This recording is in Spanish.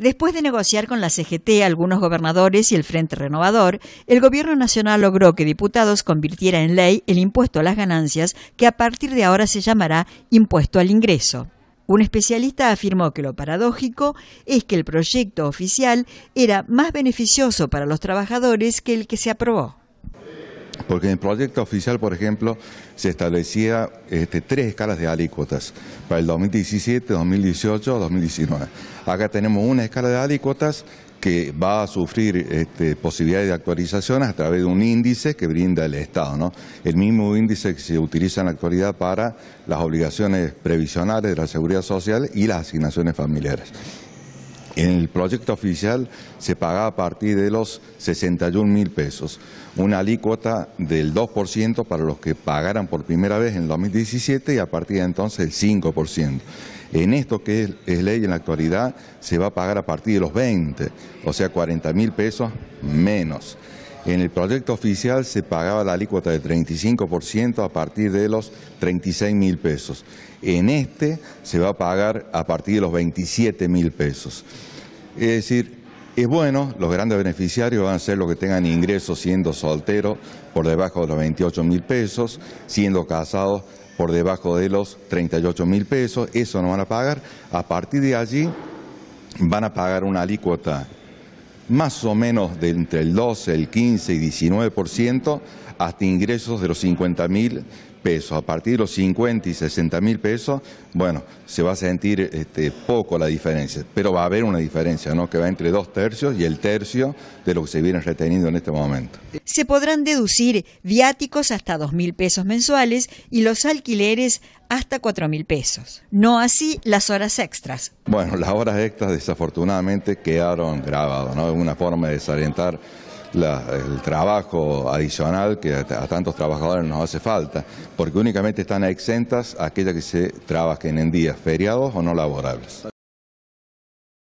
Después de negociar con la CGT, algunos gobernadores y el Frente Renovador, el Gobierno Nacional logró que diputados convirtiera en ley el impuesto a las ganancias, que a partir de ahora se llamará impuesto al ingreso. Un especialista afirmó que lo paradójico es que el proyecto oficial era más beneficioso para los trabajadores que el que se aprobó. Porque en el proyecto oficial, por ejemplo, se establecía este, tres escalas de alícuotas para el 2017, 2018, 2019. Acá tenemos una escala de alícuotas que va a sufrir este, posibilidades de actualizaciones a través de un índice que brinda el Estado, El mismo índice que se utiliza en la actualidad para las obligaciones previsionales de la seguridad social y las asignaciones familiares. En el proyecto oficial se pagaba a partir de los 61 mil pesos, una alícuota del 2% para los que pagaran por primera vez en 2017 y a partir de entonces el 5%. En esto que es, es ley en la actualidad se va a pagar a partir de los 20, o sea 40 mil pesos menos. En el proyecto oficial se pagaba la alícuota de 35% a partir de los 36 mil pesos. En este se va a pagar a partir de los 27 mil pesos. Es decir, es bueno, los grandes beneficiarios van a ser los que tengan ingresos siendo solteros por debajo de los 28 mil pesos, siendo casados por debajo de los 38 mil pesos, eso no van a pagar. A partir de allí van a pagar una alícuota más o menos de entre el 12, el 15 y 19% hasta ingresos de los 50.000. mil pesos, a partir de los 50 y 60 mil pesos, bueno, se va a sentir este, poco la diferencia, pero va a haber una diferencia, ¿no? Que va entre dos tercios y el tercio de lo que se viene reteniendo en este momento. Se podrán deducir viáticos hasta 2 mil pesos mensuales y los alquileres hasta 4 mil pesos. No así las horas extras. Bueno, las horas extras desafortunadamente quedaron grabadas, ¿no? Es una forma de desorientar el trabajo adicional que a, a, tantos trabajadores nos hace falta, porque únicamente están exentas aquellas que se trabajen en días feriados o no laborables.